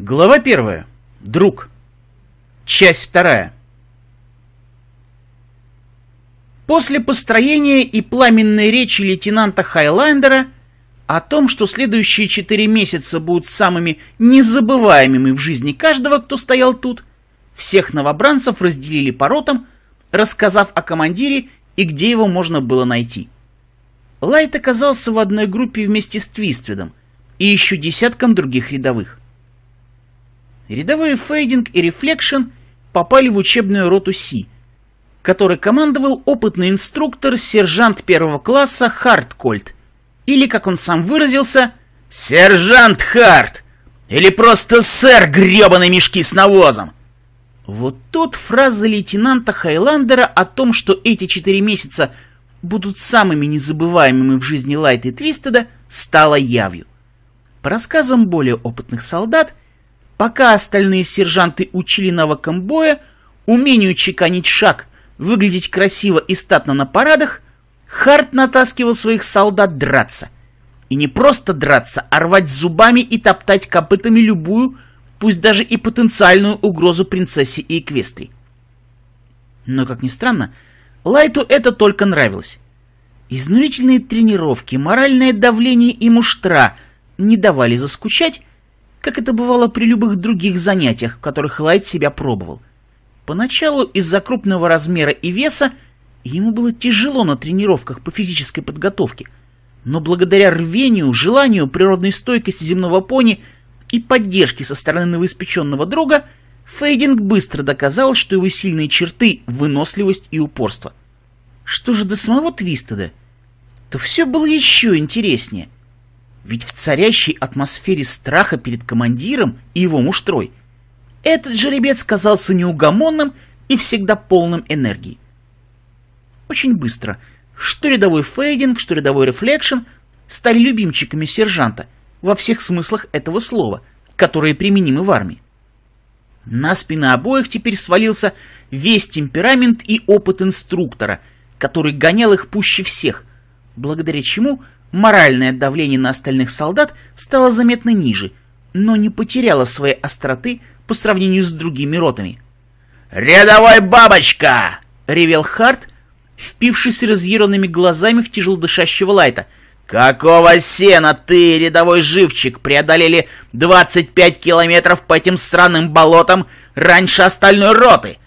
Глава первая. Друг. Часть вторая. После построения и пламенной речи лейтенанта Хайландера о том, что следующие четыре месяца будут самыми незабываемыми в жизни каждого, кто стоял тут, всех новобранцев разделили по ротам, рассказав о командире и где его можно было найти. Лайт оказался в одной группе вместе с Твиствидом и еще десятком других рядовых – рядовые фейдинг и рефлекшн попали в учебную роту Си, которой командовал опытный инструктор сержант первого класса Харткольд, или, как он сам выразился, «Сержант Харт!» Или просто сэр гребаные мешки с навозом? Вот тут фраза лейтенанта Хайландера о том, что эти четыре месяца будут самыми незабываемыми в жизни Лайта и Твистеда, стала явью. По рассказам более опытных солдат, Пока остальные сержанты учили новокомбоя умению чеканить шаг, выглядеть красиво и статно на парадах, Харт натаскивал своих солдат драться. И не просто драться, а рвать зубами и топтать копытами любую, пусть даже и потенциальную угрозу принцессе и эквестрии. Но, как ни странно, Лайту это только нравилось. Изнурительные тренировки, моральное давление и муштра не давали заскучать, как это бывало при любых других занятиях, в которых Лайт себя пробовал. Поначалу из-за крупного размера и веса ему было тяжело на тренировках по физической подготовке, но благодаря рвению, желанию, природной стойкости земного пони и поддержке со стороны новоиспеченного друга, Фейдинг быстро доказал, что его сильные черты – выносливость и упорство. Что же до самого Твистеда? То все было еще интереснее – ведь в царящей атмосфере страха перед командиром и его муштрой этот жеребец казался неугомонным и всегда полным энергии. Очень быстро, что рядовой фейдинг, что рядовой рефлекшн стали любимчиками сержанта во всех смыслах этого слова, которые применимы в армии. На спины обоих теперь свалился весь темперамент и опыт инструктора, который гонял их пуще всех, благодаря чему – Моральное давление на остальных солдат стало заметно ниже, но не потеряло своей остроты по сравнению с другими ротами. «Рядовой бабочка!» — ревел Харт, впившись разъяренными глазами в тяжелодышащего Лайта. «Какого сена ты, рядовой живчик, преодолели 25 километров по этим странным болотам раньше остальной роты,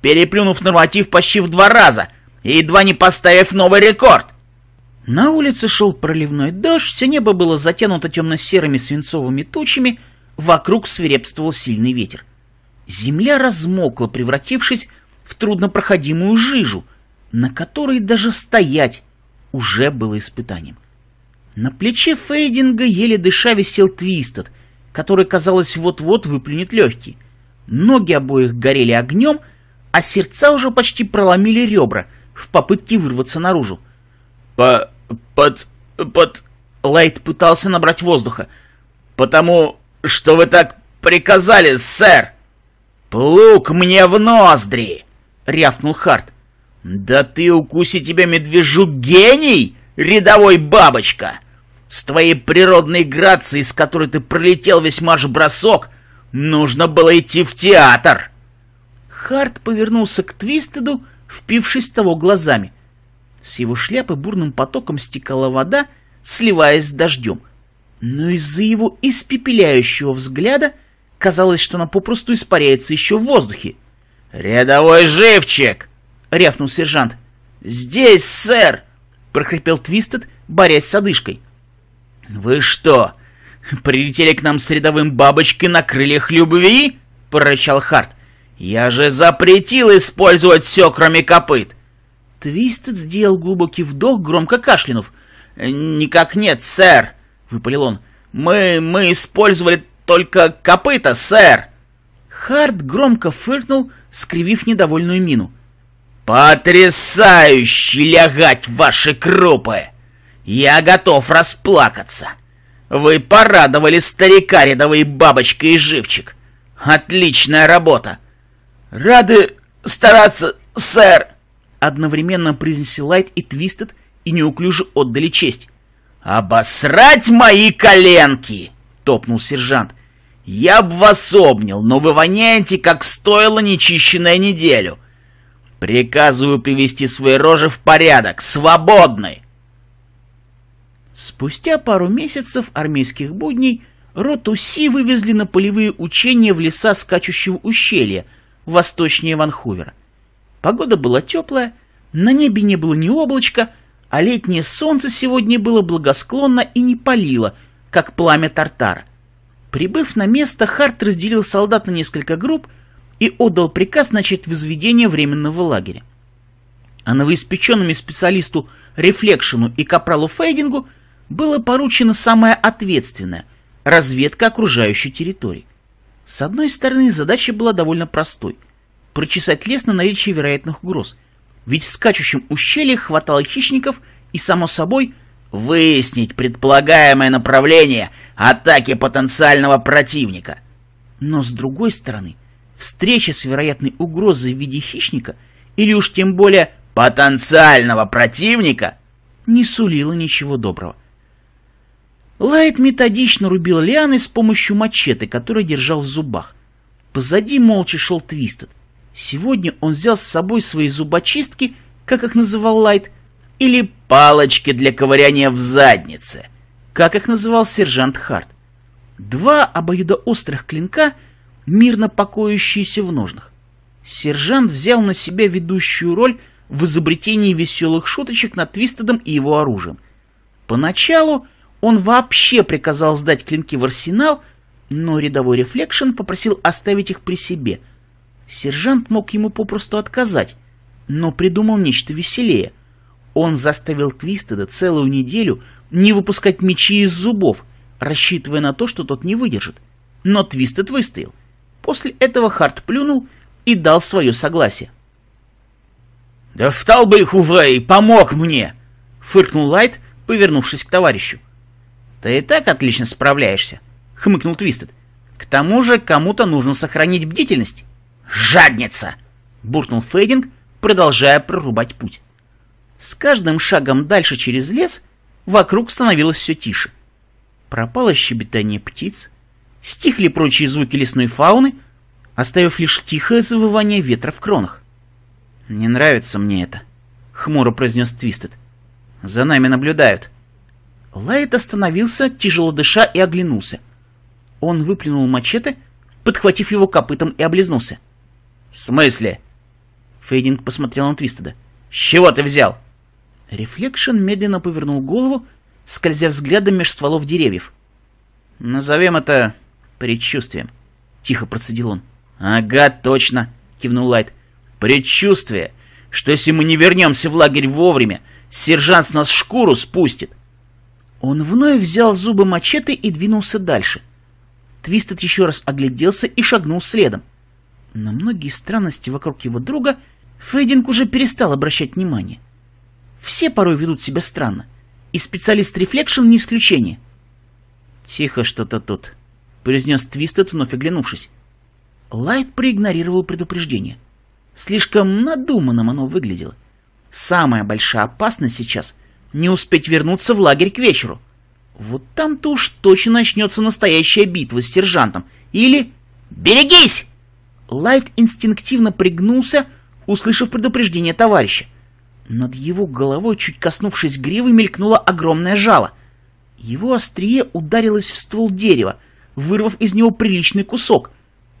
переплюнув норматив почти в два раза и едва не поставив новый рекорд?» На улице шел проливной дождь, все небо было затянуто темно-серыми свинцовыми тучами, вокруг свирепствовал сильный ветер. Земля размокла, превратившись в труднопроходимую жижу, на которой даже стоять уже было испытанием. На плече Фейдинга еле дыша висел Твистед, который, казалось, вот-вот выплюнет легкий. Ноги обоих горели огнем, а сердца уже почти проломили ребра в попытке вырваться наружу. «По «Под... под...» Лайт пытался набрать воздуха. «Потому что вы так приказали, сэр!» «Плуг мне в ноздри!» — рявкнул Харт. «Да ты укуси тебя, медвежу, гений, рядовой бабочка! С твоей природной грацией, с которой ты пролетел весь марш-бросок, нужно было идти в театр!» Харт повернулся к Твистеду, впившись того глазами — с его шляпы бурным потоком стекала вода, сливаясь с дождем. Но из-за его испепеляющего взгляда казалось, что она попросту испаряется еще в воздухе. «Рядовой живчик!» — рявкнул сержант. «Здесь, сэр!» — прохрипел Твистед, борясь с одышкой. «Вы что, прилетели к нам с рядовым бабочкой на крыльях любви?» — прорычал Харт. «Я же запретил использовать все, кроме копыт!» Твистед сделал глубокий вдох, громко кашлянув. «Э, «Никак нет, сэр!» — выпалил он. «Мы... мы использовали только копыта, сэр!» Харт громко фыркнул, скривив недовольную мину. «Потрясающе лягать ваши крупы! Я готов расплакаться! Вы порадовали старика рядовой бабочкой и живчик! Отличная работа! Рады стараться, сэр!» одновременно произнесли Лайт и Твистед и неуклюже отдали честь. «Обосрать мои коленки!» — топнул сержант. «Я б вас обнял, но вы воняете, как стоило нечищенная неделю. Приказываю привести свои рожи в порядок. Свободны!» Спустя пару месяцев армейских будней роту Си вывезли на полевые учения в леса скачущего ущелья, восточнее Ванхувера. Погода была теплая, на небе не было ни облачка, а летнее солнце сегодня было благосклонно и не палило, как пламя тартара. Прибыв на место, Харт разделил солдат на несколько групп и отдал приказ начать возведение временного лагеря. А новоиспеченному специалисту Рефлекшену и Капралу Фейдингу было поручено самое ответственное – разведка окружающей территории. С одной стороны, задача была довольно простой – прочесать лес на наличие вероятных угроз. Ведь в скачущем ущелье хватало хищников и, само собой, выяснить предполагаемое направление атаки потенциального противника. Но, с другой стороны, встреча с вероятной угрозой в виде хищника или уж тем более потенциального противника не сулила ничего доброго. Лайт методично рубил лианы с помощью мачете, который держал в зубах. Позади молча шел Твистед. Сегодня он взял с собой свои зубочистки, как их называл Лайт, или палочки для ковыряния в заднице, как их называл сержант Харт. Два обоюдоострых клинка, мирно покоящиеся в ножнах. Сержант взял на себя ведущую роль в изобретении веселых шуточек над Твистедом и его оружием. Поначалу он вообще приказал сдать клинки в арсенал, но рядовой рефлекшн попросил оставить их при себе – Сержант мог ему попросту отказать, но придумал нечто веселее. Он заставил Твистеда целую неделю не выпускать мечи из зубов, рассчитывая на то, что тот не выдержит. Но Твистед выстоял. После этого Харт плюнул и дал свое согласие. «Да втал бы их, Увей, помог мне!» — фыркнул Лайт, повернувшись к товарищу. «Ты и так отлично справляешься», — хмыкнул Твистед. «К тому же кому-то нужно сохранить бдительность». «Жадница!» — буркнул Фейдинг, продолжая прорубать путь. С каждым шагом дальше через лес вокруг становилось все тише. Пропало щебетание птиц, стихли прочие звуки лесной фауны, оставив лишь тихое завывание ветра в кронах. «Не нравится мне это», — хмуро произнес Твистед. «За нами наблюдают». Лайт остановился, тяжело дыша, и оглянулся. Он выплюнул мачете, подхватив его копытом и облизнулся. — «В смысле?» Фейдинг посмотрел на Твистеда. «С чего ты взял?» Рефлекшн медленно повернул голову, скользя взглядом меж стволов деревьев. «Назовем это предчувствием», — тихо процедил он. «Ага, точно», — кивнул Лайт. «Предчувствие, что если мы не вернемся в лагерь вовремя, сержант с нас шкуру спустит». Он вновь взял зубы мачете и двинулся дальше. Твистед еще раз огляделся и шагнул следом. На многие странности вокруг его друга Фейдинг уже перестал обращать внимание. Все порой ведут себя странно, и специалист рефлекшн не исключение. «Тихо что-то тут», — произнес Твистед, вновь оглянувшись. Лайт проигнорировал предупреждение. Слишком надуманным оно выглядело. Самая большая опасность сейчас — не успеть вернуться в лагерь к вечеру. Вот там-то уж точно начнется настоящая битва с сержантом. Или «Берегись!» Лайт инстинктивно пригнулся, услышав предупреждение товарища. Над его головой, чуть коснувшись гривы, мелькнуло огромное жало. Его острие ударилось в ствол дерева, вырвав из него приличный кусок.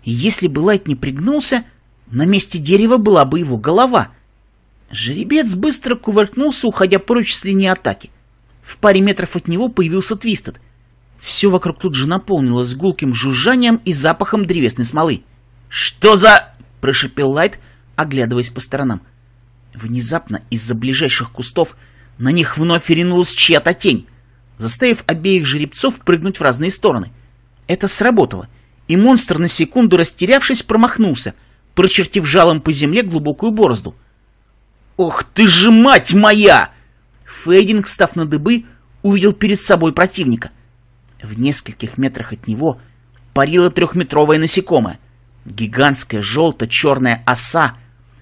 Если бы Лайт не пригнулся, на месте дерева была бы его голова. Жеребец быстро кувыркнулся, уходя прочь с линии атаки. В паре метров от него появился Твистед. Все вокруг тут же наполнилось гулким жужжанием и запахом древесной смолы. «Что за...» — прошипел Лайт, оглядываясь по сторонам. Внезапно из-за ближайших кустов на них вновь ринулась чья-то тень, заставив обеих жеребцов прыгнуть в разные стороны. Это сработало, и монстр, на секунду растерявшись, промахнулся, прочертив жалом по земле глубокую борозду. «Ох ты же, мать моя!» Фейдинг, став на дыбы, увидел перед собой противника. В нескольких метрах от него парило трехметровое насекомое — Гигантская желто-черная оса,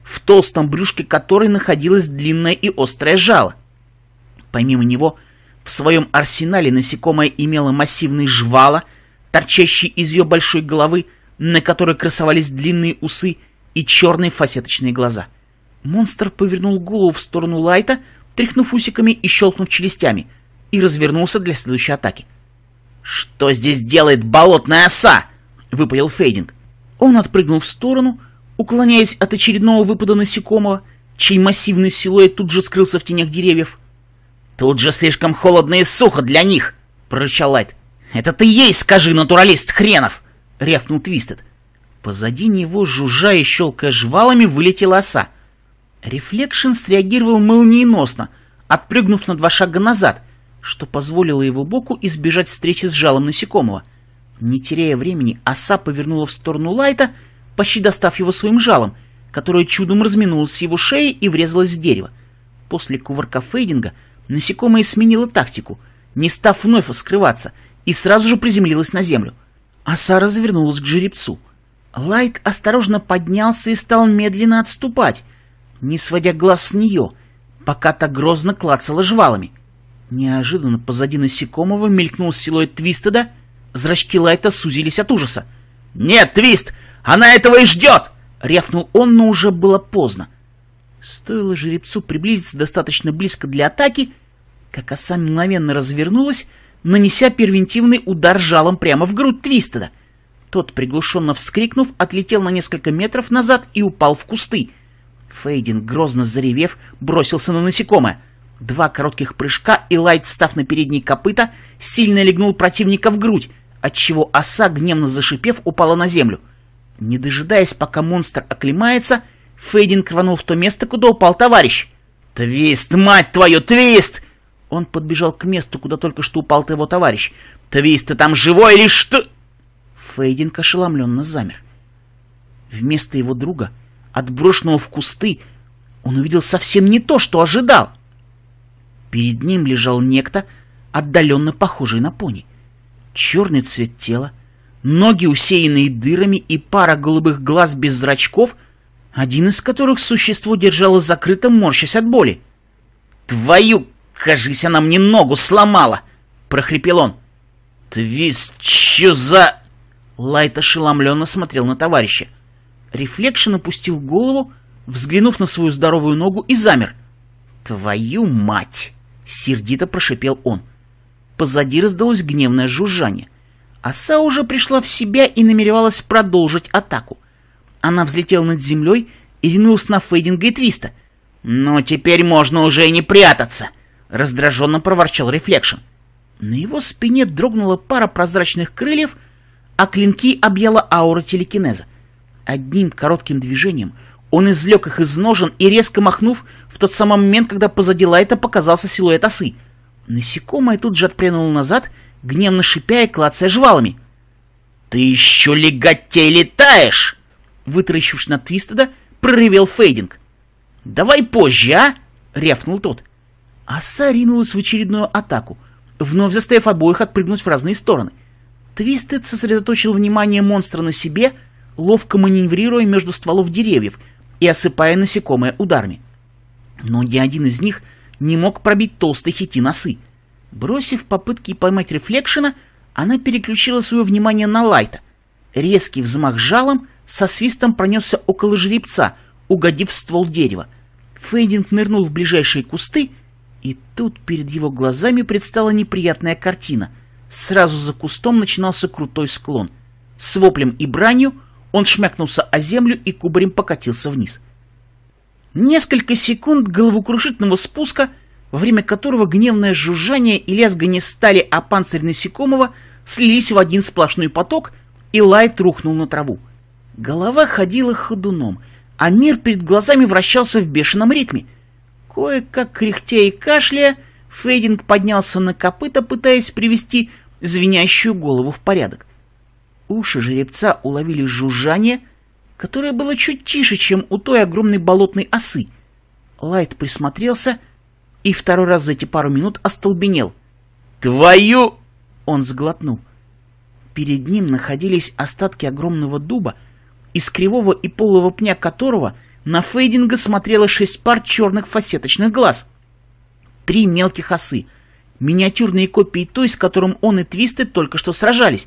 в толстом брюшке которой находилось длинное и острое жало. Помимо него, в своем арсенале насекомое имело массивные жвала, торчащие из ее большой головы, на которой красовались длинные усы и черные фасеточные глаза. Монстр повернул голову в сторону Лайта, тряхнув усиками и щелкнув челюстями, и развернулся для следующей атаки. «Что здесь делает болотная оса?» — выпалил Фейдинг. Он отпрыгнул в сторону, уклоняясь от очередного выпада насекомого, чей массивный силуэт тут же скрылся в тенях деревьев. «Тут же слишком холодно и сухо для них!» — прорычал Лайт. «Это ты ей скажи, натуралист хренов!» — рявкнул Твистед. Позади него, жужжа и щелкая жвалами, вылетела оса. Рефлекшн среагировал молниеносно, отпрыгнув на два шага назад, что позволило его боку избежать встречи с жалом насекомого — не теряя времени, оса повернула в сторону Лайта, почти достав его своим жалом, которое чудом разминулось с его шеи и врезалось в дерево. После кувырка фейдинга насекомое сменило тактику, не став вновь скрываться, и сразу же приземлилось на землю. Оса развернулась к жеребцу. Лайт осторожно поднялся и стал медленно отступать, не сводя глаз с нее, пока та грозно клацала жвалами. Неожиданно позади насекомого мелькнул силуэт Твистеда Зрачки Лайта сузились от ужаса. «Нет, Твист! Она этого и ждет!» — рявкнул он, но уже было поздно. Стоило жеребцу приблизиться достаточно близко для атаки, как оса мгновенно развернулась, нанеся первентивный удар жалом прямо в грудь Твистеда. Тот, приглушенно вскрикнув, отлетел на несколько метров назад и упал в кусты. Фейдин, грозно заревев, бросился на насекомое. Два коротких прыжка, и Лайт, став на передние копыта, сильно легнул противника в грудь, отчего оса, гневно зашипев, упала на землю. Не дожидаясь, пока монстр оклемается, Фейдин рванул в то место, куда упал товарищ. «Твист, мать твою, твист!» Он подбежал к месту, куда только что упал его товарищ. «Твист, ты там живой или что?» Фейдинг ошеломленно замер. Вместо его друга, отброшенного в кусты, он увидел совсем не то, что ожидал. Перед ним лежал некто, отдаленно похожий на пони черный цвет тела, ноги, усеянные дырами, и пара голубых глаз без зрачков, один из которых существо держало закрытым, морщась от боли. «Твою, кажись, она мне ногу сломала!» — прохрипел он. «Твист, чё за...» Лайт ошеломленно смотрел на товарища. Рефлекшн опустил голову, взглянув на свою здоровую ногу, и замер. «Твою мать!» — сердито прошипел он позади раздалось гневное жужжание. Оса уже пришла в себя и намеревалась продолжить атаку. Она взлетела над землей и ринулась на Фейдинга и Твиста. «Но «Ну, теперь можно уже и не прятаться!» — раздраженно проворчал Рефлекшн. На его спине дрогнула пара прозрачных крыльев, а клинки объяла аура телекинеза. Одним коротким движением он извлек их из ножен и, резко махнув, в тот самый момент, когда позади Лайта показался силуэт осы — Насекомое тут же отпрянуло назад, гневно шипя и клацая жвалами. «Ты еще леготей летаешь!» Вытаращившись на Твистеда, проревел Фейдинг. «Давай позже, а!» — рявкнул тот. Оса ринулась в очередную атаку, вновь заставив обоих отпрыгнуть в разные стороны. Твистед сосредоточил внимание монстра на себе, ловко маневрируя между стволов деревьев и осыпая насекомое ударами. Но ни один из них — не мог пробить толстый хити носы. Бросив попытки поймать рефлекшена, она переключила свое внимание на Лайта. Резкий взмах жалом со свистом пронесся около жеребца, угодив в ствол дерева. Фейдинг нырнул в ближайшие кусты, и тут перед его глазами предстала неприятная картина. Сразу за кустом начинался крутой склон. С воплем и бранью он шмякнулся о землю и кубарем покатился вниз. — Несколько секунд головокружительного спуска, во время которого гневное жужжание и лязгание стали о а панцирь насекомого слились в один сплошной поток, и Лайт рухнул на траву. Голова ходила ходуном, а мир перед глазами вращался в бешеном ритме. Кое-как кряхтя и кашляя, Фейдинг поднялся на копыта, пытаясь привести звенящую голову в порядок. Уши жеребца уловили жужжание — которое было чуть тише, чем у той огромной болотной осы. Лайт присмотрелся и второй раз за эти пару минут остолбенел. «Твою!» — он сглотнул. Перед ним находились остатки огромного дуба, из кривого и полого пня которого на Фейдинга смотрело шесть пар черных фасеточных глаз. Три мелких осы, миниатюрные копии той, с которым он и Твисты только что сражались.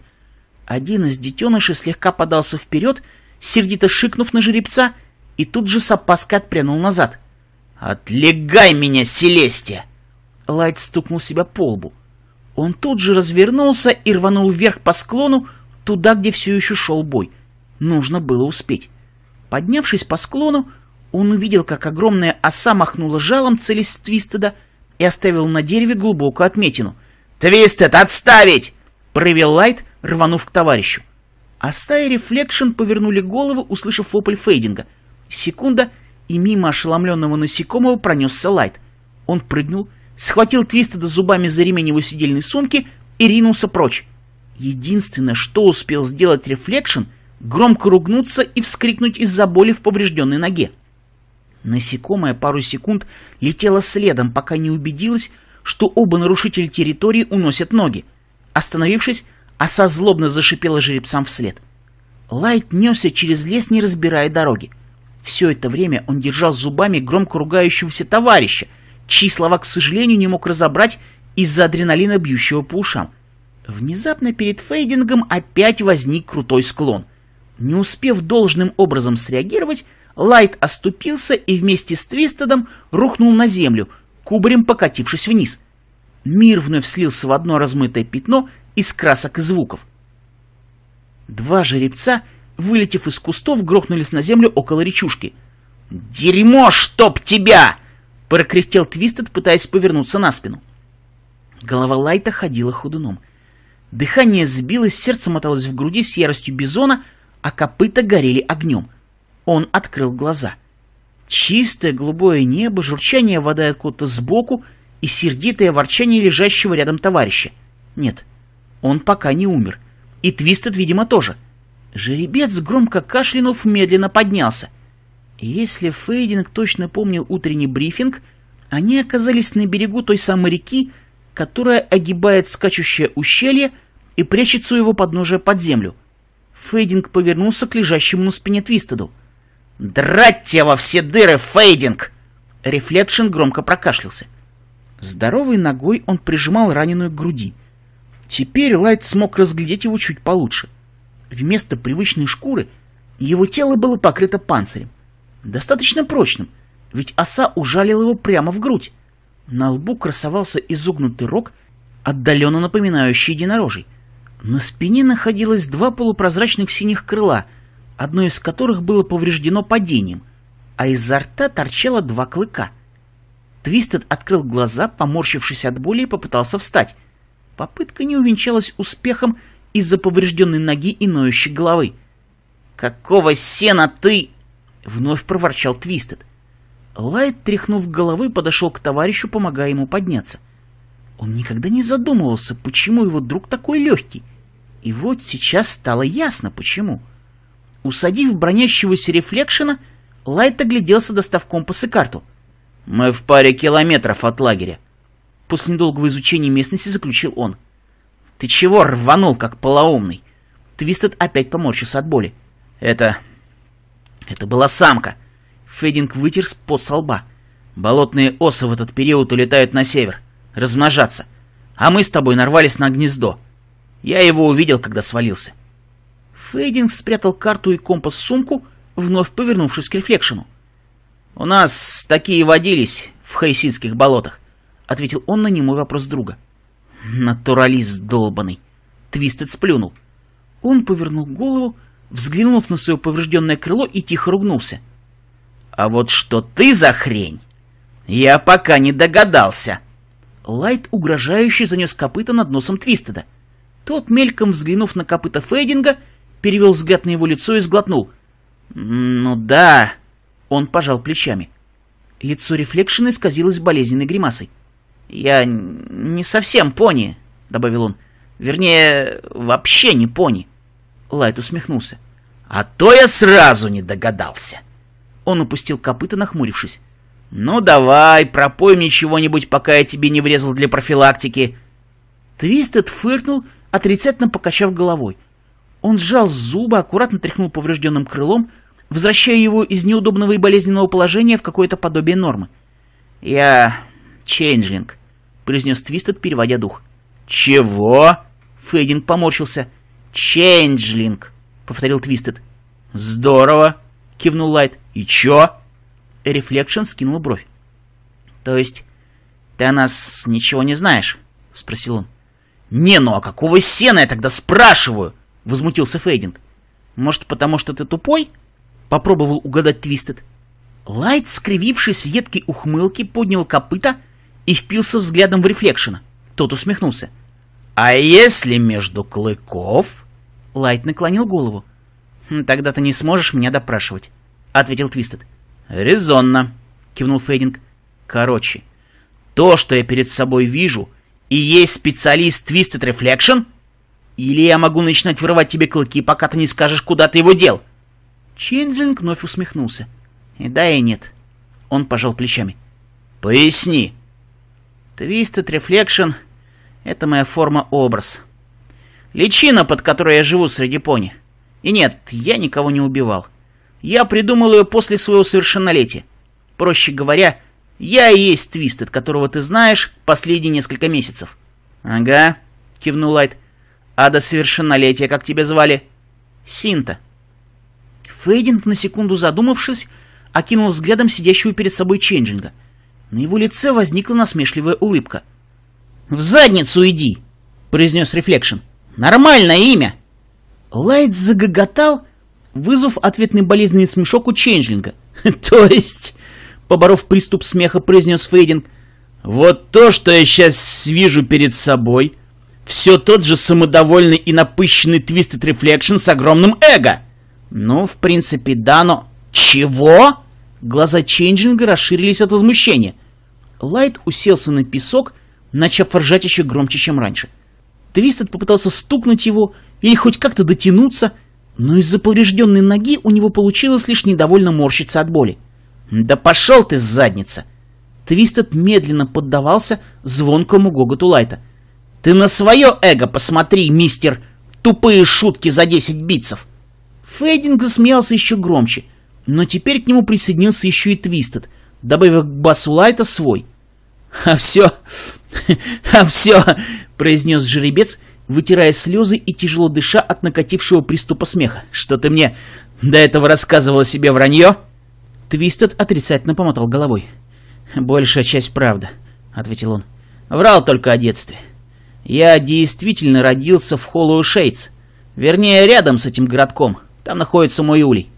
Один из детенышей слегка подался вперед, — сердито шикнув на жеребца, и тут же с опаской отпрянул назад. «Отлегай меня, Селестия!» Лайт стукнул себя по лбу. Он тут же развернулся и рванул вверх по склону, туда, где все еще шел бой. Нужно было успеть. Поднявшись по склону, он увидел, как огромная оса махнула жалом, целясь Твистеда, и оставил на дереве глубокую отметину. «Твистед, отставить!» — проревел Лайт, рванув к товарищу. Аста и Рефлекшн повернули головы, услышав вопль фейдинга. Секунда, и мимо ошеломленного насекомого пронесся лайт. Он прыгнул, схватил Твистеда зубами за ремень его сидельной сумки и ринулся прочь. Единственное, что успел сделать Рефлекшн, громко ругнуться и вскрикнуть из-за боли в поврежденной ноге. Насекомое пару секунд летело следом, пока не убедилось, что оба нарушителя территории уносят ноги. Остановившись, Оса злобно зашипела жеребцам вслед. Лайт несся через лес, не разбирая дороги. Все это время он держал зубами громко ругающегося товарища, чьи слова, к сожалению, не мог разобрать из-за адреналина, бьющего по ушам. Внезапно перед фейдингом опять возник крутой склон. Не успев должным образом среагировать, Лайт оступился и вместе с Твистедом рухнул на землю, кубарем покатившись вниз. Мир вновь слился в одно размытое пятно — из красок и звуков. Два жеребца, вылетев из кустов, грохнулись на землю около речушки. «Дерьмо, чтоб тебя!» — прокряхтел Твистед, пытаясь повернуться на спину. Голова Лайта ходила ходуном. Дыхание сбилось, сердце моталось в груди с яростью бизона, а копыта горели огнем. Он открыл глаза. Чистое голубое небо, журчание воды откуда-то сбоку и сердитое ворчание лежащего рядом товарища. Нет, он пока не умер. И Твистед, видимо, тоже. Жеребец, громко кашлянув, медленно поднялся. Если Фейдинг точно помнил утренний брифинг, они оказались на берегу той самой реки, которая огибает скачущее ущелье и прячет у его подножия под землю. Фейдинг повернулся к лежащему на спине Твистеду. «Драть тебя во все дыры, Фейдинг!» Рефлекшн громко прокашлялся. Здоровой ногой он прижимал раненую к груди. Теперь Лайт смог разглядеть его чуть получше. Вместо привычной шкуры его тело было покрыто панцирем. Достаточно прочным, ведь оса ужалила его прямо в грудь. На лбу красовался изогнутый рог, отдаленно напоминающий единорожий. На спине находилось два полупрозрачных синих крыла, одно из которых было повреждено падением, а изо рта торчало два клыка. Твистед открыл глаза, поморщившись от боли, и попытался встать. Попытка не увенчалась успехом из-за поврежденной ноги и ноющей головы. «Какого сена ты?» — вновь проворчал Твистед. Лайт, тряхнув головой, подошел к товарищу, помогая ему подняться. Он никогда не задумывался, почему его друг такой легкий. И вот сейчас стало ясно, почему. Усадив бронящегося рефлекшена, Лайт огляделся, достав компас и карту. «Мы в паре километров от лагеря. После недолгого изучения местности заключил он. «Ты чего рванул, как полоумный?» Твистед опять поморщился от боли. «Это... это была самка!» Фединг вытер пот со лба. «Болотные осы в этот период улетают на север, размножаться. А мы с тобой нарвались на гнездо. Я его увидел, когда свалился». Фейдинг спрятал карту и компас в сумку, вновь повернувшись к рефлекшену. «У нас такие водились в хайсидских болотах ответил он на немой вопрос друга. Натуралист долбанный. Твистед сплюнул. Он повернул голову, взглянув на свое поврежденное крыло и тихо ругнулся. «А вот что ты за хрень? Я пока не догадался!» Лайт угрожающе занес копыта над носом Твистеда. Тот, мельком взглянув на копыта Фейдинга, перевел взгляд на его лицо и сглотнул. «Ну да...» Он пожал плечами. Лицо Рефлекшена исказилось болезненной гримасой. Я не совсем пони, добавил он. Вернее, вообще не пони. Лайт усмехнулся. А то я сразу не догадался. Он упустил копыта, нахмурившись. Ну давай, пропой мне чего-нибудь, пока я тебе не врезал для профилактики. Твистед фыркнул, отрицательно покачав головой. Он сжал зубы, аккуратно тряхнул поврежденным крылом, возвращая его из неудобного и болезненного положения в какое-то подобие нормы. «Я... Чейнджлинг. — произнес Твистед, переводя дух. «Чего?» — Фейдин поморщился. «Чейнджлинг», — повторил Твистед. «Здорово!» — кивнул Лайт. «И чё?» Рефлекшн скинул бровь. «То есть ты о нас ничего не знаешь?» — спросил он. «Не, ну а какого сена я тогда спрашиваю?» — возмутился Фейдинг. «Может, потому что ты тупой?» — попробовал угадать Твистед. Лайт, скривившись в едкой ухмылке, поднял копыта — и впился взглядом в Рефлекшена. Тот усмехнулся. «А если между клыков?» Лайт наклонил голову. «Хм, «Тогда ты не сможешь меня допрашивать», — ответил Твистед. «Резонно», — кивнул Фейдинг. «Короче, то, что я перед собой вижу, и есть специалист Твистед Рефлекшн? Или я могу начинать вырывать тебе клыки, пока ты не скажешь, куда ты его дел?» Чендлинг вновь усмехнулся. «Да и нет». Он пожал плечами. «Поясни», Твистед рефлекшн — это моя форма-образ. Личина, под которой я живу среди пони. И нет, я никого не убивал. Я придумал ее после своего совершеннолетия. Проще говоря, я и есть Твистед, которого ты знаешь последние несколько месяцев. — Ага, — кивнул Лайт. — А до совершеннолетия как тебя звали? — Синта. Фейдинг, на секунду задумавшись, окинул взглядом сидящего перед собой Ченджинга — на его лице возникла насмешливая улыбка. «В задницу иди!» — произнес Рефлекшн. «Нормальное имя!» Лайт загоготал, вызвав ответный болезненный смешок у Ченджлинга. «То есть...» — поборов приступ смеха, произнес Фейдинг. «Вот то, что я сейчас вижу перед собой, все тот же самодовольный и напыщенный Твистед Рефлекшн с огромным эго!» «Ну, в принципе, да, но...» «Чего?» Глаза Ченджлинга расширились от возмущения. Лайт уселся на песок, начав ржать еще громче, чем раньше. Твистед попытался стукнуть его или хоть как-то дотянуться, но из-за поврежденной ноги у него получилось лишь недовольно морщиться от боли. «Да пошел ты, задница!» Твистед медленно поддавался звонкому гоготу Лайта. «Ты на свое эго посмотри, мистер! Тупые шутки за десять битцев!» Фейдинг засмеялся еще громче, но теперь к нему присоединился еще и Твистед, добавив к басу Лайта свой. «А все, а все!» — произнес жеребец, вытирая слезы и тяжело дыша от накатившего приступа смеха. «Что ты мне до этого рассказывала себе вранье?» Твистед отрицательно помотал головой. «Большая часть правда», — ответил он. «Врал только о детстве. Я действительно родился в Холлоу Шейтс. Вернее, рядом с этим городком. Там находится мой улей».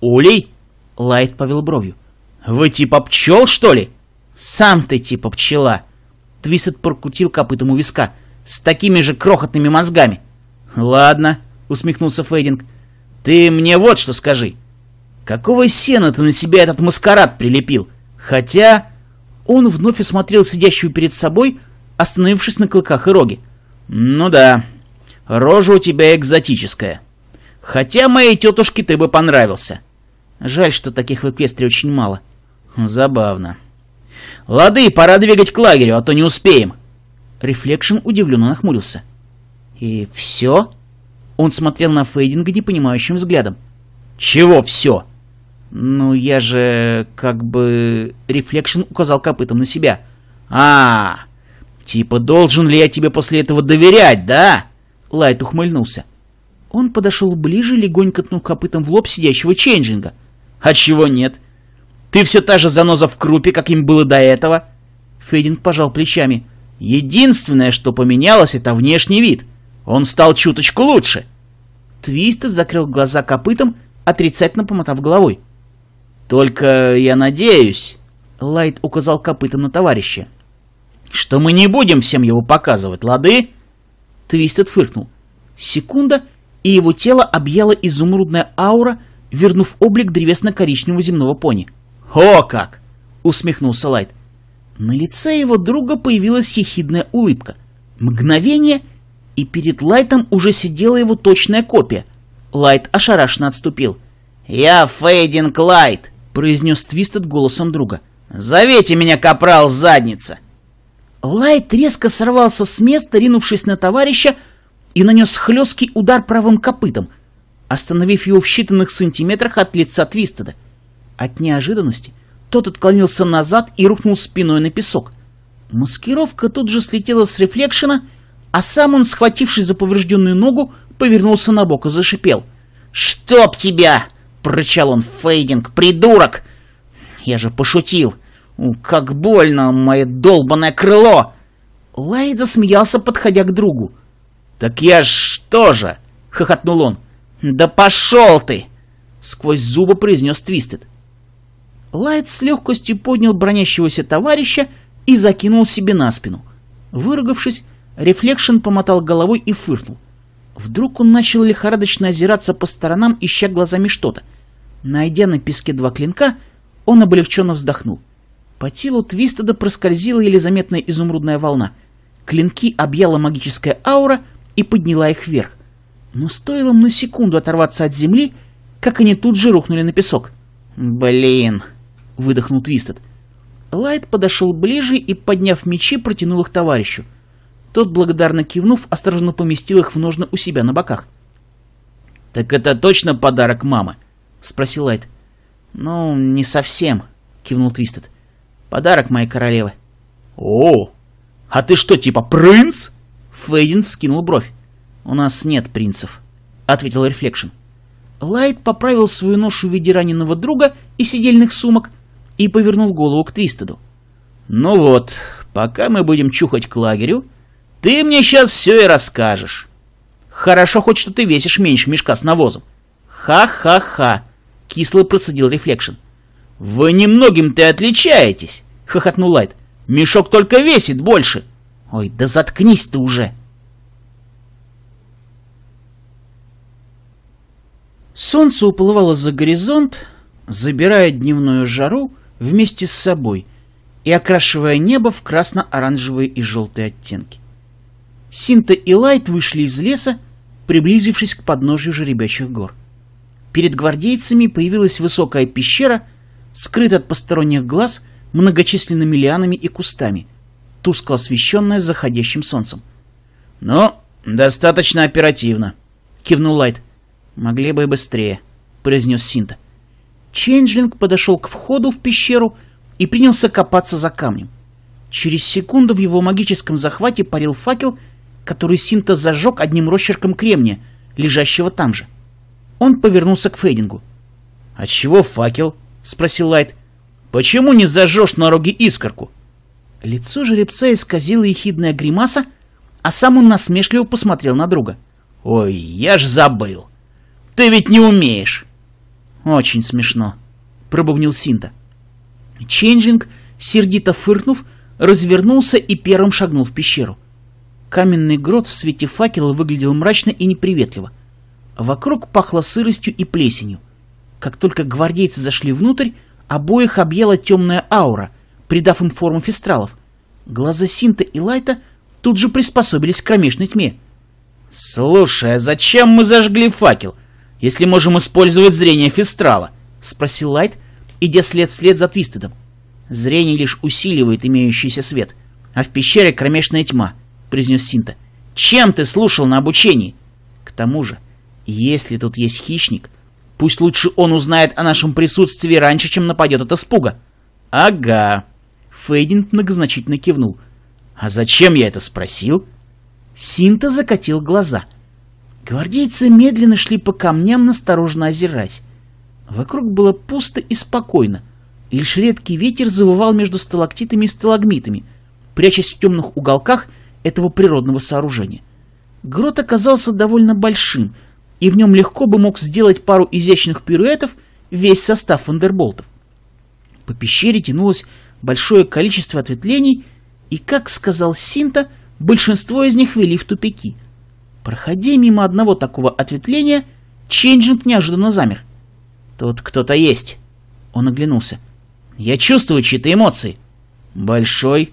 «Улей?» — Лайт повел бровью. «Вы типа пчел, что ли?» «Сам ты типа пчела!» Твисет прокутил копытом у виска. «С такими же крохотными мозгами!» «Ладно», — усмехнулся Фейдинг. «Ты мне вот что скажи. Какого сена ты на себя этот маскарад прилепил? Хотя...» Он вновь осмотрел сидящую перед собой, остановившись на клыках и роге. «Ну да, рожа у тебя экзотическая. Хотя моей тетушке ты бы понравился. Жаль, что таких в Эквестре очень мало. Забавно». «Лады, пора двигать к лагерю, а то не успеем!» Рефлекшн удивленно нахмурился. «И все?» Он смотрел на Фейдинга непонимающим взглядом. «Чего все?» «Ну, я же... как бы...» Рефлекшн указал копытом на себя. а, Типа, должен ли я тебе после этого доверять, да?» Лайт ухмыльнулся. Он подошел ближе, легонько ткнув копытом в лоб сидящего Ченджинга. «А чего нет? Ты все та же заноза в крупе, каким было до этого. Федин пожал плечами. Единственное, что поменялось, это внешний вид. Он стал чуточку лучше. Твистед закрыл глаза копытом, отрицательно помотав головой. «Только я надеюсь...» — Лайт указал копытом на товарища. «Что мы не будем всем его показывать, лады?» Твистед фыркнул. Секунда, и его тело объяло изумрудная аура, вернув облик древесно-коричневого земного пони. — «О как!» — усмехнулся Лайт. На лице его друга появилась хихидная улыбка. Мгновение, и перед Лайтом уже сидела его точная копия. Лайт ошарашенно отступил. «Я Фейдинг Лайт!» — произнес Твистед голосом друга. «Зовите меня, капрал задница!» Лайт резко сорвался с места, ринувшись на товарища, и нанес хлесткий удар правым копытом, остановив его в считанных сантиметрах от лица Твистеда. От неожиданности тот отклонился назад и рухнул спиной на песок. Маскировка тут же слетела с рефлекшена, а сам он, схватившись за поврежденную ногу, повернулся на бок и зашипел. «Чтоб тебя!» — прорычал он. «Фейдинг, придурок!» «Я же пошутил! Как больно, мое долбанное крыло!» Лайд засмеялся, подходя к другу. «Так я ж же?» – хохотнул он. «Да пошел ты!» — сквозь зубы произнес Твистед. Лайт с легкостью поднял бронящегося товарища и закинул себе на спину. Выругавшись, Рефлекшн помотал головой и фыркнул. Вдруг он начал лихорадочно озираться по сторонам, ища глазами что-то. Найдя на песке два клинка, он облегченно вздохнул. По телу Твистеда проскользила еле заметная изумрудная волна. Клинки объяла магическая аура и подняла их вверх. Но стоило им на секунду оторваться от земли, как они тут же рухнули на песок. «Блин!» выдохнул Твистед. Лайт подошел ближе и, подняв мечи, протянул их товарищу. Тот, благодарно кивнув, осторожно поместил их в ножны у себя на боках. «Так это точно подарок мамы?» — спросил Лайт. «Ну, не совсем», — кивнул Твистед. «Подарок моей королевы». «О, а ты что, типа принц?» Фейдин скинул бровь. «У нас нет принцев», — ответил Рефлекшн. Лайт поправил свою ношу в виде раненого друга и сидельных сумок, и повернул голову к Твистеду. «Ну вот, пока мы будем чухать к лагерю, ты мне сейчас все и расскажешь. Хорошо хоть, что ты весишь меньше мешка с навозом. Ха-ха-ха!» — кисло процедил Рефлекшн. «Вы немногим ты отличаетесь!» — хохотнул Лайт. «Мешок только весит больше!» «Ой, да заткнись ты уже!» Солнце уплывало за горизонт, забирая дневную жару, вместе с собой и окрашивая небо в красно-оранжевые и желтые оттенки. Синта и Лайт вышли из леса, приблизившись к подножию жеребячих гор. Перед гвардейцами появилась высокая пещера, скрытая от посторонних глаз многочисленными лианами и кустами, тускло освещенная заходящим солнцем. Но ну, достаточно оперативно», — кивнул Лайт. «Могли бы и быстрее», — произнес Синта. Ченджлинг подошел к входу в пещеру и принялся копаться за камнем. Через секунду в его магическом захвате парил факел, который Синта зажег одним росчерком кремния, лежащего там же. Он повернулся к Фейдингу. «А чего факел?» — спросил Лайт. «Почему не зажжешь на роге искорку?» Лицо жеребца исказила ехидная гримаса, а сам он насмешливо посмотрел на друга. «Ой, я ж забыл! Ты ведь не умеешь!» «Очень смешно», — пробубнил Синта. Ченджинг, сердито фыркнув, развернулся и первым шагнул в пещеру. Каменный грот в свете факела выглядел мрачно и неприветливо. Вокруг пахло сыростью и плесенью. Как только гвардейцы зашли внутрь, обоих объела темная аура, придав им форму фестралов. Глаза Синта и Лайта тут же приспособились к кромешной тьме. «Слушай, а зачем мы зажгли факел?» если можем использовать зрение Фестрала?» — спросил Лайт, идя след вслед за Твистедом. «Зрение лишь усиливает имеющийся свет, а в пещере кромешная тьма», — произнес Синта. «Чем ты слушал на обучении?» «К тому же, если тут есть хищник, пусть лучше он узнает о нашем присутствии раньше, чем нападет от испуга». «Ага», — Фейдинг многозначительно кивнул. «А зачем я это спросил?» Синта закатил глаза — Гвардейцы медленно шли по камням, насторожно озираясь. Вокруг было пусто и спокойно. Лишь редкий ветер завывал между сталактитами и сталагмитами, прячась в темных уголках этого природного сооружения. Грот оказался довольно большим, и в нем легко бы мог сделать пару изящных пируэтов весь состав фандерболтов. По пещере тянулось большое количество ответвлений, и, как сказал Синта, большинство из них вели в тупики — Проходи мимо одного такого ответвления, Ченджинг неожиданно замер. «Тут кто-то есть!» Он оглянулся. «Я чувствую чьи-то эмоции!» «Большой!»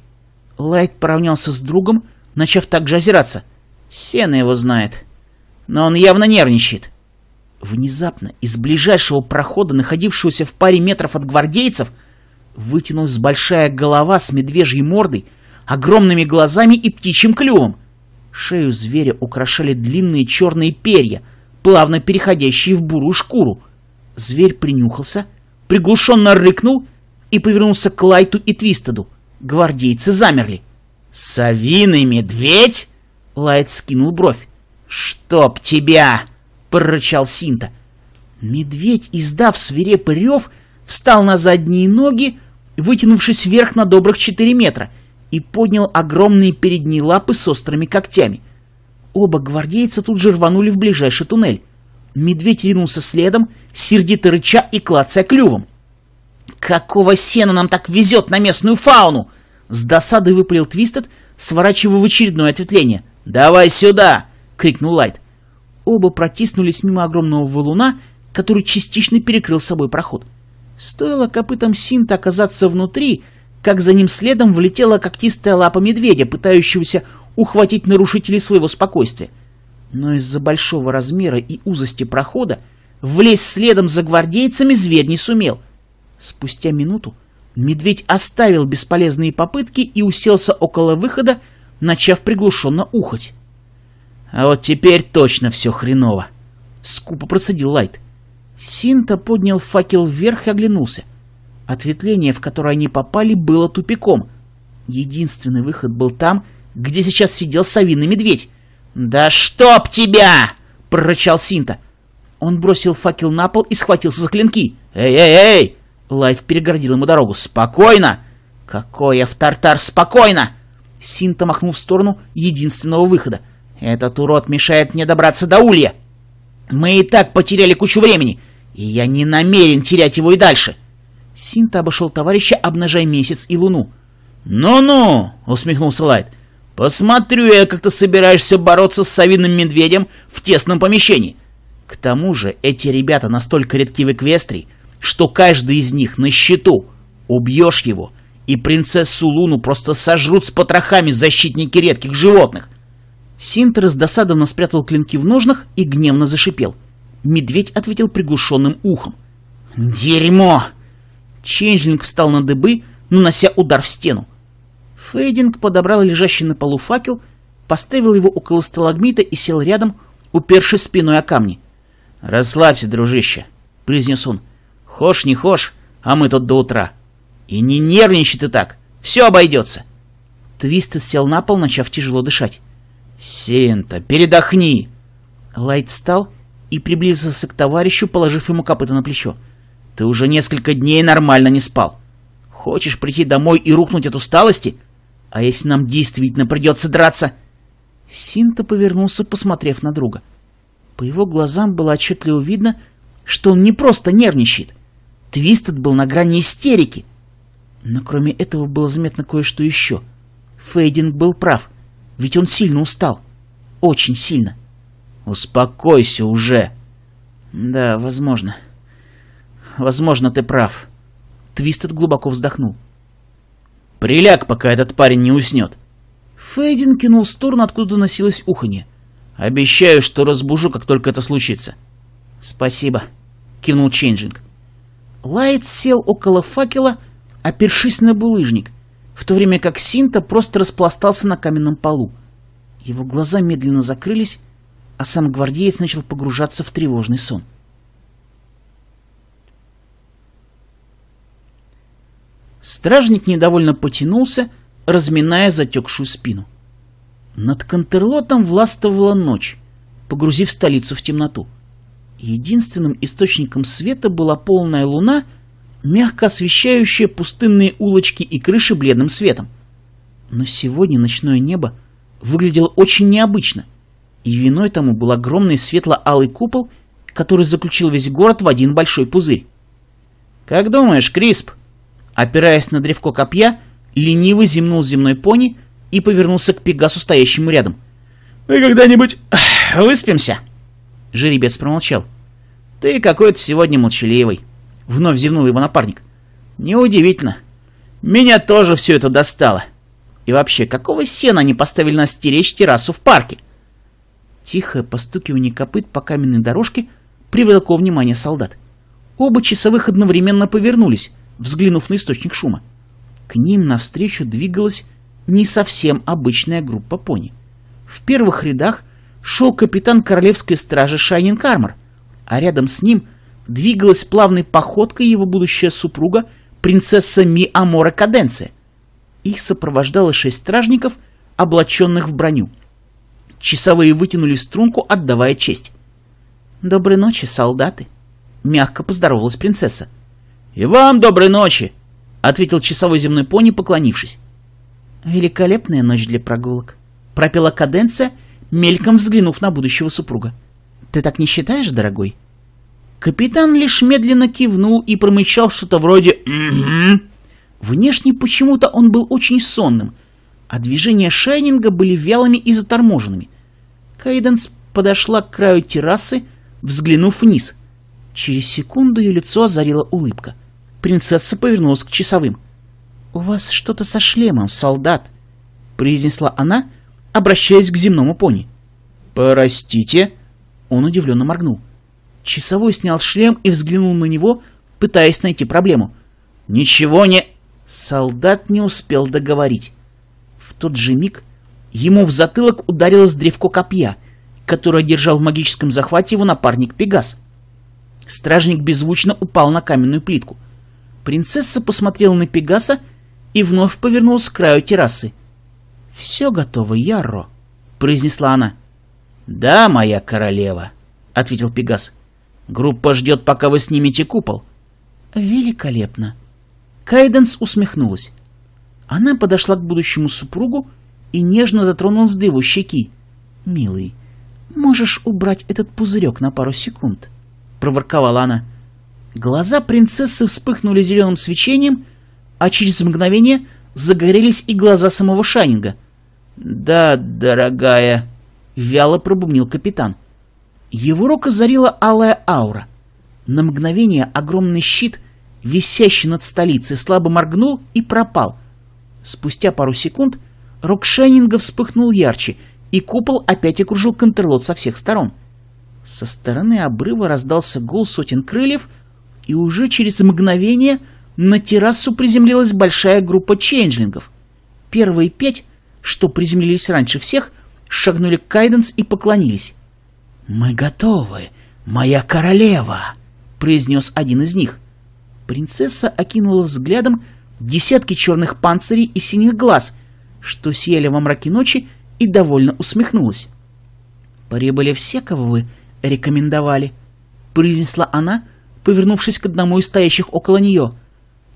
Лайт поравнялся с другом, начав так же озираться. Сена его знает. Но он явно нервничает. Внезапно из ближайшего прохода, находившегося в паре метров от гвардейцев, вытянулась большая голова с медвежьей мордой, огромными глазами и птичьим клювом. Шею зверя украшали длинные черные перья, плавно переходящие в бурую шкуру. Зверь принюхался, приглушенно рыкнул и повернулся к Лайту и Твистеду. Гвардейцы замерли. «Совиный медведь?» Лайт скинул бровь. «Чтоб тебя!» — прорычал Синта. Медведь, издав свирепый рев, встал на задние ноги, вытянувшись вверх на добрых четыре метра — и поднял огромные передние лапы с острыми когтями. Оба гвардейца тут же рванули в ближайший туннель. Медведь ринулся следом, сердито рыча и клацая клювом. «Какого сена нам так везет на местную фауну?» С досадой выпалил Твистед, сворачивая в очередное ответвление. «Давай сюда!» — крикнул Лайт. Оба протиснулись мимо огромного валуна, который частично перекрыл собой проход. Стоило копытам Синта оказаться внутри, как за ним следом влетела когтистая лапа медведя, пытающегося ухватить нарушителей своего спокойствия. Но из-за большого размера и узости прохода влезть следом за гвардейцами зверь не сумел. Спустя минуту медведь оставил бесполезные попытки и уселся около выхода, начав приглушенно ухать. «А вот теперь точно все хреново!» — скупо процедил Лайт. Синта поднял факел вверх и оглянулся — Ответвление, в которое они попали, было тупиком. Единственный выход был там, где сейчас сидел совиный медведь. «Да чтоб тебя!» — прорычал Синта. Он бросил факел на пол и схватился за клинки. «Эй, эй, эй!» Лайт перегородил ему дорогу. «Спокойно!» «Какое в тартар спокойно!» Синта махнул в сторону единственного выхода. «Этот урод мешает мне добраться до улья!» «Мы и так потеряли кучу времени, и я не намерен терять его и дальше!» Синта обошел товарища, обнажая месяц и луну. «Ну-ну!» — усмехнулся Лайт. «Посмотрю я, как ты собираешься бороться с совиным медведем в тесном помещении!» К тому же эти ребята настолько редки в Эквестрии, что каждый из них на счету. Убьешь его, и принцессу Луну просто сожрут с потрохами защитники редких животных. Синтер досадовно спрятал клинки в ножнах и гневно зашипел. Медведь ответил приглушенным ухом. «Дерьмо! Чейнджлинг встал на дыбы, нанося удар в стену. Фейдинг подобрал лежащий на полу факел, поставил его около сталагмита и сел рядом, уперши спиной о камни. «Расслабься, дружище», — произнес он. «Хошь не хошь, а мы тут до утра. И не нервничай ты так, все обойдется». Твистед сел на пол, начав тяжело дышать. «Сента, передохни!» Лайт встал и приблизился к товарищу, положив ему копыта на плечо. Ты уже несколько дней нормально не спал. Хочешь прийти домой и рухнуть от усталости? А если нам действительно придется драться?» Синта повернулся, посмотрев на друга. По его глазам было отчетливо видно, что он не просто нервничает. Твистед был на грани истерики. Но кроме этого было заметно кое-что еще. Фейдинг был прав, ведь он сильно устал. Очень сильно. «Успокойся уже!» «Да, возможно», возможно, ты прав». Твистед глубоко вздохнул. «Приляг, пока этот парень не уснет». Фейдин кинул в сторону, откуда доносилось уханье. «Обещаю, что разбужу, как только это случится». «Спасибо», — Кинул Ченджинг. Лайт сел около факела, опершись на булыжник, в то время как Синта просто распластался на каменном полу. Его глаза медленно закрылись, а сам гвардеец начал погружаться в тревожный сон. — Стражник недовольно потянулся, разминая затекшую спину. Над Контерлотом властвовала ночь, погрузив столицу в темноту. Единственным источником света была полная луна, мягко освещающая пустынные улочки и крыши бледным светом. Но сегодня ночное небо выглядело очень необычно, и виной тому был огромный светло-алый купол, который заключил весь город в один большой пузырь. «Как думаешь, Крисп?» Опираясь на древко копья, лениво земнул земной пони и повернулся к Пегасу, стоящему рядом. «Мы когда-нибудь выспимся?» Жеребец промолчал. «Ты какой-то сегодня молчаливый», — вновь зевнул его напарник. «Неудивительно. Меня тоже все это достало. И вообще, какого сена они поставили нас стеречь террасу в парке?» Тихое постукивание копыт по каменной дорожке привлекло внимание солдат. Оба часовых одновременно повернулись — взглянув на источник шума. К ним навстречу двигалась не совсем обычная группа пони. В первых рядах шел капитан королевской стражи Шайнин Кармор, а рядом с ним двигалась плавной походкой его будущая супруга, принцесса Ми Амора Каденце. Их сопровождало шесть стражников, облаченных в броню. Часовые вытянули струнку, отдавая честь. «Доброй ночи, солдаты!» — мягко поздоровалась принцесса. «И вам доброй ночи!» — ответил часовой земной пони, поклонившись. «Великолепная ночь для прогулок», — пропела каденция, мельком взглянув на будущего супруга. «Ты так не считаешь, дорогой?» Капитан лишь медленно кивнул и промычал что-то вроде «Угу». Внешне почему-то он был очень сонным, а движения Шайнинга были вялыми и заторможенными. Кайденс подошла к краю террасы, взглянув вниз. Через секунду ее лицо озарила улыбка — принцесса повернулась к часовым. «У вас что-то со шлемом, солдат», — произнесла она, обращаясь к земному пони. «Простите?» Он удивленно моргнул. Часовой снял шлем и взглянул на него, пытаясь найти проблему. «Ничего не...» Солдат не успел договорить. В тот же миг ему в затылок ударилось древко копья, которое держал в магическом захвате его напарник Пегас. Стражник беззвучно упал на каменную плитку. Принцесса посмотрела на Пегаса и вновь повернулась к краю террасы. «Все готово, Ярро», — произнесла она. «Да, моя королева», — ответил Пегас. «Группа ждет, пока вы снимете купол». «Великолепно». Кайденс усмехнулась. Она подошла к будущему супругу и нежно дотронулась до его щеки. «Милый, можешь убрать этот пузырек на пару секунд?» — проворковала она. Глаза принцессы вспыхнули зеленым свечением, а через мгновение загорелись и глаза самого Шанинга. «Да, дорогая», — вяло пробубнил капитан. Его рог озарила алая аура. На мгновение огромный щит, висящий над столицей, слабо моргнул и пропал. Спустя пару секунд рок Шанинга вспыхнул ярче, и купол опять окружил контрлот со всех сторон. Со стороны обрыва раздался гул сотен крыльев — и уже через мгновение на террасу приземлилась большая группа ченджлингов. Первые пять, что приземлились раньше всех, шагнули к Кайденс и поклонились. «Мы готовы, моя королева!» — произнес один из них. Принцесса окинула взглядом десятки черных панцирей и синих глаз, что сияли во мраке ночи, и довольно усмехнулась. «Прибыли все, кого вы рекомендовали», — произнесла она, — повернувшись к одному из стоящих около нее.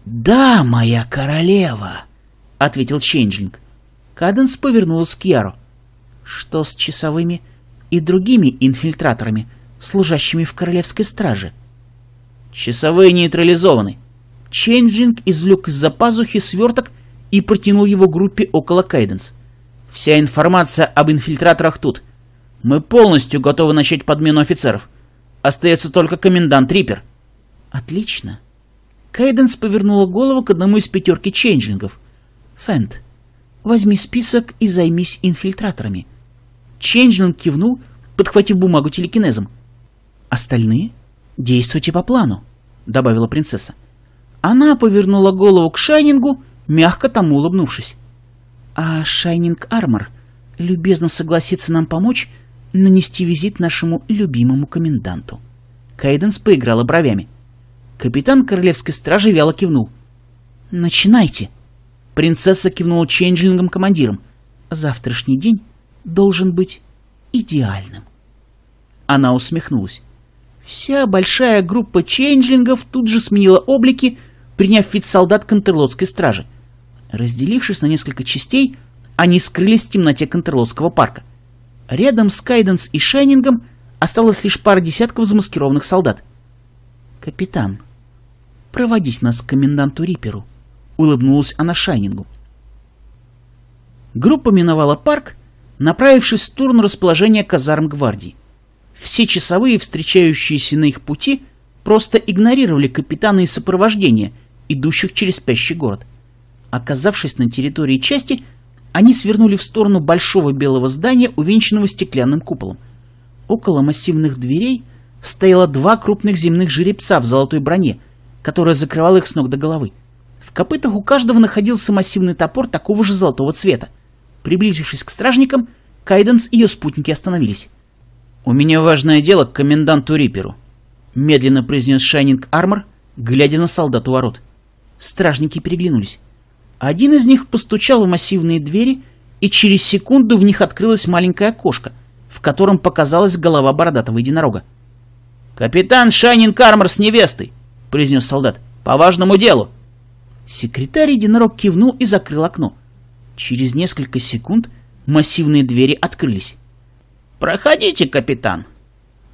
«Да, моя королева!» — ответил Ченджинг. Каденс повернулась к Яру. «Что с часовыми и другими инфильтраторами, служащими в королевской страже?» «Часовые нейтрализованы». Ченджинг извлек из-за пазухи сверток и протянул его группе около Кайденс. «Вся информация об инфильтраторах тут. Мы полностью готовы начать подмену офицеров. Остается только комендант Риппер. Отлично. Кейденс повернула голову к одному из пятерки чейнджингов. Фэнд, возьми список и займись инфильтраторами. Чейнджинг кивнул, подхватив бумагу телекинезом. Остальные действуйте по плану, добавила принцесса. Она повернула голову к Шайнингу, мягко тому улыбнувшись. А Шайнинг Армор любезно согласится нам помочь нанести визит нашему любимому коменданту. Кейденс поиграла бровями. — Капитан королевской стражи вяло кивнул. «Начинайте!» Принцесса кивнула ченджлингом командиром. «Завтрашний день должен быть идеальным». Она усмехнулась. Вся большая группа ченджлингов тут же сменила облики, приняв вид солдат контрлотской стражи. Разделившись на несколько частей, они скрылись в темноте контрлотского парка. Рядом с Кайденс и Шайнингом осталось лишь пара десятков замаскированных солдат. «Капитан», проводить нас к коменданту Риперу», — улыбнулась она Шайнингу. Группа миновала парк, направившись в сторону расположения казарм гвардии. Все часовые, встречающиеся на их пути, просто игнорировали капитана и сопровождение, идущих через спящий город. Оказавшись на территории части, они свернули в сторону большого белого здания, увенчанного стеклянным куполом. Около массивных дверей стояло два крупных земных жеребца в золотой броне — которая закрывала их с ног до головы. В копытах у каждого находился массивный топор такого же золотого цвета. Приблизившись к стражникам, Кайденс и ее спутники остановились. «У меня важное дело к коменданту Риперу», — медленно произнес Шайнинг Армор, глядя на солдат у ворот. Стражники переглянулись. Один из них постучал в массивные двери, и через секунду в них открылось маленькое окошко, в котором показалась голова бородатого единорога. «Капитан Шайнинг Армор с невестой!» — произнес солдат. «По важному делу!» Секретарь единорог кивнул и закрыл окно. Через несколько секунд массивные двери открылись. «Проходите, капитан!»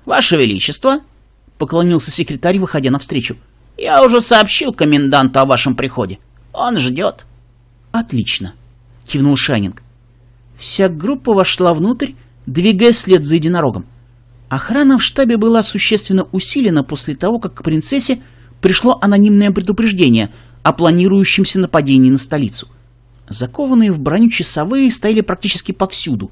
«Ваше Величество!» — поклонился секретарь, выходя навстречу. «Я уже сообщил коменданту о вашем приходе. Он ждет». «Отлично!» — кивнул Шанинг. Вся группа вошла внутрь, двигая след за единорогом. Охрана в штабе была существенно усилена после того, как к принцессе пришло анонимное предупреждение о планирующемся нападении на столицу. Закованные в броню часовые стояли практически повсюду.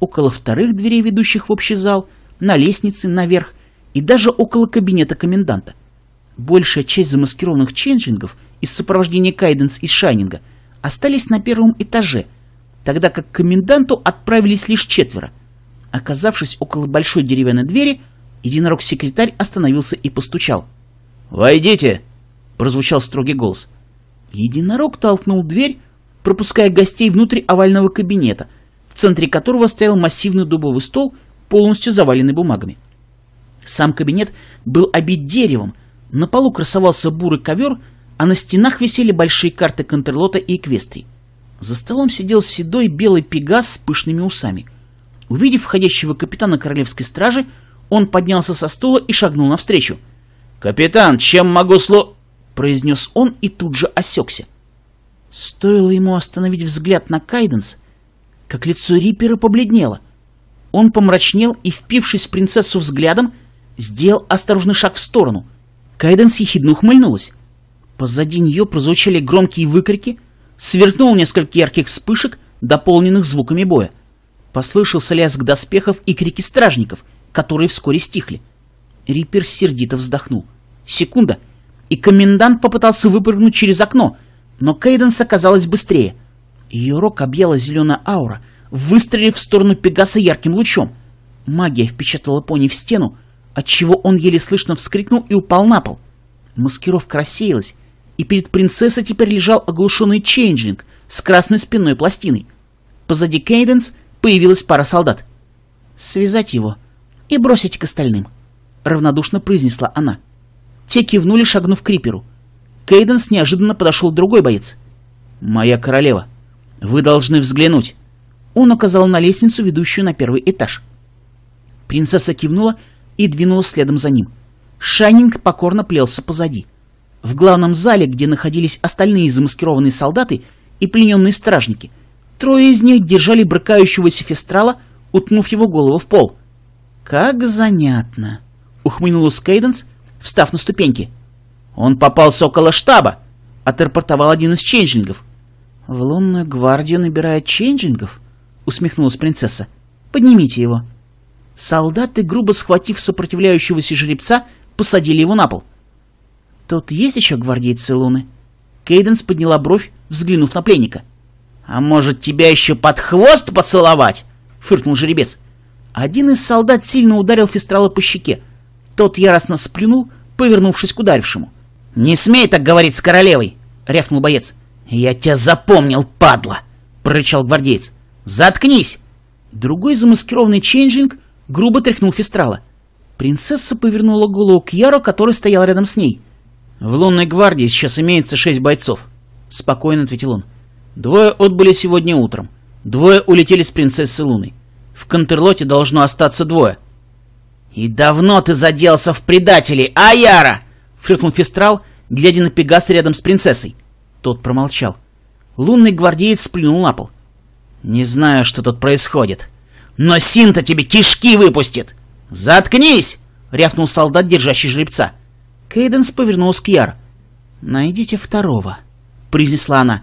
Около вторых дверей, ведущих в общий зал, на лестнице, наверх и даже около кабинета коменданта. Большая часть замаскированных ченджингов из сопровождения Кайденс и Шайнинга остались на первом этаже, тогда как к коменданту отправились лишь четверо. Оказавшись около большой деревянной двери, единорог-секретарь остановился и постучал – «Войдите!» — прозвучал строгий голос. Единорог толкнул дверь, пропуская гостей внутрь овального кабинета, в центре которого стоял массивный дубовый стол, полностью заваленный бумагами. Сам кабинет был обит деревом, на полу красовался бурый ковер, а на стенах висели большие карты Контерлота и Эквестрии. За столом сидел седой белый пегас с пышными усами. Увидев входящего капитана королевской стражи, он поднялся со стула и шагнул навстречу — «Капитан, чем могу сло... произнес он и тут же осекся. Стоило ему остановить взгляд на Кайденс, как лицо Риппера побледнело. Он помрачнел и, впившись в принцессу взглядом, сделал осторожный шаг в сторону. Кайденс ехидно ухмыльнулась. Позади нее прозвучали громкие выкрики, сверкнул несколько ярких вспышек, дополненных звуками боя. Послышался лязг доспехов и крики стражников, которые вскоре стихли. Риппер сердито вздохнул. Секунда, и комендант попытался выпрыгнуть через окно, но Кейденс оказалась быстрее. Ее рог объяла зеленая аура, выстрелив в сторону Пегаса ярким лучом. Магия впечатала пони в стену, отчего он еле слышно вскрикнул и упал на пол. Маскировка рассеялась, и перед принцессой теперь лежал оглушенный Чейнджинг с красной спинной пластиной. Позади Кейденс появилась пара солдат. «Связать его и бросить к остальным», — равнодушно произнесла она. Те кивнули, шагнув к Криперу. Кейденс неожиданно подошел другой боец. «Моя королева, вы должны взглянуть!» Он указал на лестницу, ведущую на первый этаж. Принцесса кивнула и двинулась следом за ним. Шайнинг покорно плелся позади. В главном зале, где находились остальные замаскированные солдаты и плененные стражники, трое из них держали брыкающегося фестрала, утнув его голову в пол. «Как занятно!» — ухмыльнулась Кейденс — встав на ступеньки. Он попался около штаба, отрапортовал один из ченджлингов. «В лунную гвардию набирают ченджлингов?» — усмехнулась принцесса. «Поднимите его». Солдаты, грубо схватив сопротивляющегося жеребца, посадили его на пол. «Тут есть еще гвардейцы Луны?» Кейденс подняла бровь, взглянув на пленника. «А может, тебя еще под хвост поцеловать?» — фыркнул жеребец. Один из солдат сильно ударил Фестрала по щеке. Тот яростно сплюнул, повернувшись к ударившему. «Не смей так говорить с королевой!» — рявкнул боец. «Я тебя запомнил, падла!» — прорычал гвардеец. «Заткнись!» Другой замаскированный ченджинг грубо тряхнул фестрала. Принцесса повернула голову к Яру, который стоял рядом с ней. «В лунной гвардии сейчас имеется шесть бойцов», — спокойно ответил он. «Двое отбыли сегодня утром. Двое улетели с принцессой Луной. В кантерлоте должно остаться двое. «И давно ты заделся в предателей, Аяра!» — фрюкнул Фестрал, глядя на Пегаса рядом с принцессой. Тот промолчал. Лунный гвардеец сплюнул на пол. «Не знаю, что тут происходит, но Синта тебе кишки выпустит!» «Заткнись!» — рявкнул солдат, держащий жеребца. Кейденс повернулся к Яр. «Найдите второго», — произнесла она.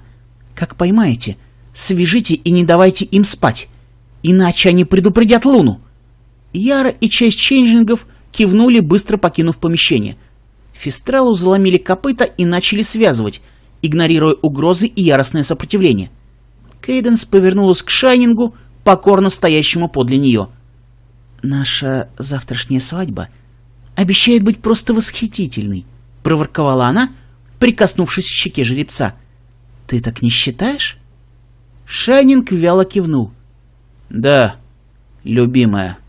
«Как поймаете, свяжите и не давайте им спать, иначе они предупредят Луну». Яра и часть чейнджингов кивнули, быстро покинув помещение. Фистралу заломили копыта и начали связывать, игнорируя угрозы и яростное сопротивление. Кейденс повернулась к Шайнингу, покорно стоящему подле нее. «Наша завтрашняя свадьба обещает быть просто восхитительной», — проворковала она, прикоснувшись к щеке жеребца. «Ты так не считаешь?» Шайнинг вяло кивнул. «Да, любимая».